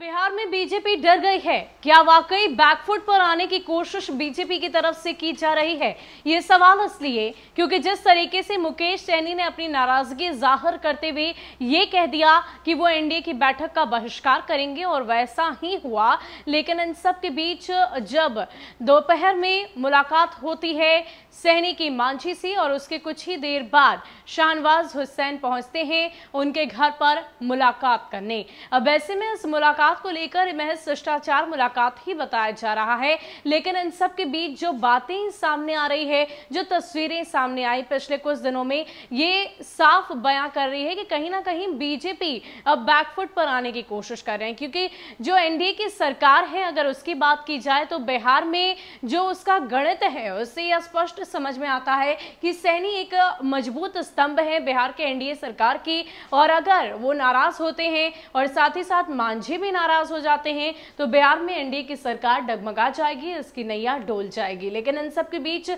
बिहार में बीजेपी डर गई है क्या वाकई बैकफुट पर आने की कोशिश बीजेपी की तरफ से की जा रही है ये सवाल इसलिए क्योंकि जिस तरीके से मुकेश सैनी ने अपनी नाराजगी जाहिर करते हुए ये कह दिया कि वो एनडीए की बैठक का बहिष्कार करेंगे और वैसा ही हुआ लेकिन इन सब के बीच जब दोपहर में मुलाकात होती है सैनी की मांझी से और उसके कुछ ही देर बाद शाहनवाज हुसैन पहुंचते हैं उनके घर पर मुलाकात करने अब ऐसे में इस मुलाकात मुलाकात को लेकर महज शिष्टाचार मुलाकात ही बताया जा रहा है लेकिन इन सब के बीच जो बातें सामने आ रही है जो तस्वीरें सामने आई पिछले कुछ दिनों में ये साफ बयां कर रही है कि कहीं ना कहीं बीजेपी अब बैकफुट पर आने की कोशिश कर रहे हैं क्योंकि जो एनडीए की सरकार है अगर उसकी बात की जाए तो बिहार में जो उसका गणित है उससे यह स्पष्ट समझ में आता है कि सैनी एक मजबूत स्तंभ है बिहार के एनडीए सरकार की और अगर वो नाराज होते हैं और साथ ही साथ मांझी भी नाराज हो जाते हैं तो बिहार में एनडीए की सरकार डगमगा जाएगी इसकी नैया डोल जाएगी लेकिन इन सब के बीच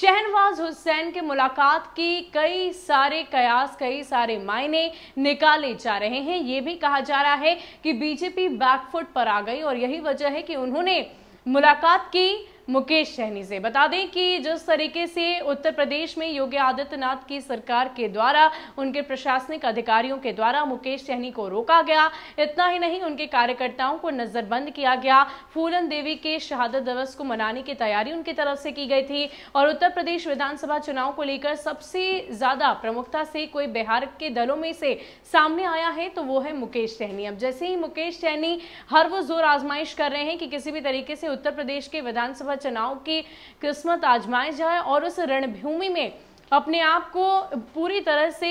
शहनवाज हुसैन के मुलाकात की कई सारे कयास कई सारे मायने निकाले जा रहे हैं ये भी कहा जा रहा है कि बीजेपी बैकफुट पर आ गई और यही वजह है कि उन्होंने मुलाकात की मुकेश सहनी से बता दें कि जिस तरीके से उत्तर प्रदेश में योगी आदित्यनाथ की सरकार के द्वारा उनके प्रशासनिक अधिकारियों के द्वारा मुकेश सहनी को रोका गया इतना ही नहीं उनके कार्यकर्ताओं को नजरबंद किया गया फूलन देवी के शहादत दिवस को मनाने की तैयारी उनकी तरफ से की गई थी और उत्तर प्रदेश विधानसभा चुनाव को लेकर सबसे ज्यादा प्रमुखता से कोई बिहार के दलों में से सामने आया है तो वो है मुकेश सहनी अब जैसे ही मुकेश सहनी हर वो जोर आजमाइश कर रहे हैं कि किसी भी तरीके से उत्तर प्रदेश के विधानसभा चुनाव की किस्मत आजमाई जाए और उस रणभूमि में अपने आप को पूरी तरह से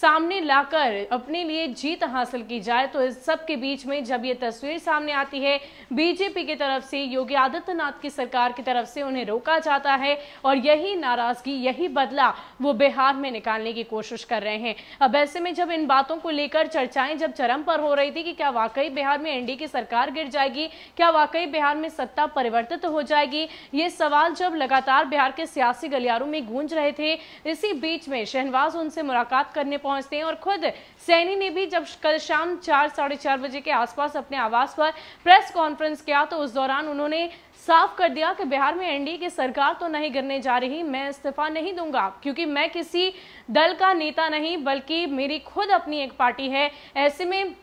सामने लाकर अपने लिए जीत हासिल की जाए तो इस सब के बीच में जब ये तस्वीर सामने आती है बीजेपी की तरफ से योगी आदित्यनाथ की सरकार की तरफ से उन्हें रोका जाता है और यही नाराजगी यही बदला वो बिहार में निकालने की कोशिश कर रहे हैं अब ऐसे में जब इन बातों को लेकर चर्चाएं जब चरम पर हो रही थी कि क्या वाकई बिहार में एनडीए की सरकार गिर जाएगी क्या वाकई बिहार में सत्ता परिवर्तित हो जाएगी ये सवाल जब लगातार बिहार के सियासी गलियारों में गूंज रहे थे इसी बीच में शहनवाज उनसे मुलाकात करने पहुंचते हैं और खुद सैनी ने भी जब कल शाम चार साढ़े चार बजे के आसपास अपने आवास पर प्रेस कॉन्फ्रेंस किया तो उस दौरान उन्होंने साफ कर दिया कि बिहार में एनडीए की सरकार तो नहीं गिरने जा रही मैं इस्तीफा नहीं दूंगा क्योंकि मैं किसी दल का नेता नहीं बल्कि मेरी खुद अपनी एक पार्टी है ऐसे में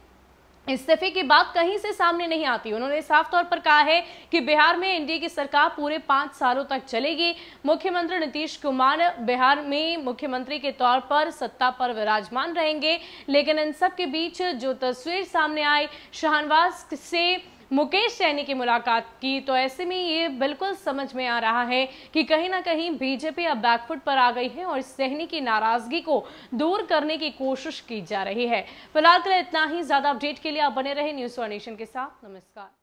इस्तीफे की बात कहीं से सामने नहीं आती उन्होंने साफ तौर पर कहा है कि बिहार में एनडीए की सरकार पूरे पांच सालों तक चलेगी मुख्यमंत्री नीतीश कुमार बिहार में मुख्यमंत्री के तौर पर सत्ता पर विराजमान रहेंगे लेकिन इन सब के बीच जो तस्वीर सामने आई शाहनवाज से मुकेश सैनी की मुलाकात की तो ऐसे में ये बिल्कुल समझ में आ रहा है कि कहीं ना कहीं बीजेपी अब बैकफुट पर आ गई है और सैनी की नाराजगी को दूर करने की कोशिश की जा रही है फिलहाल के लिए इतना ही ज्यादा अपडेट के लिए आप बने रहे न्यूज नेशन के साथ नमस्कार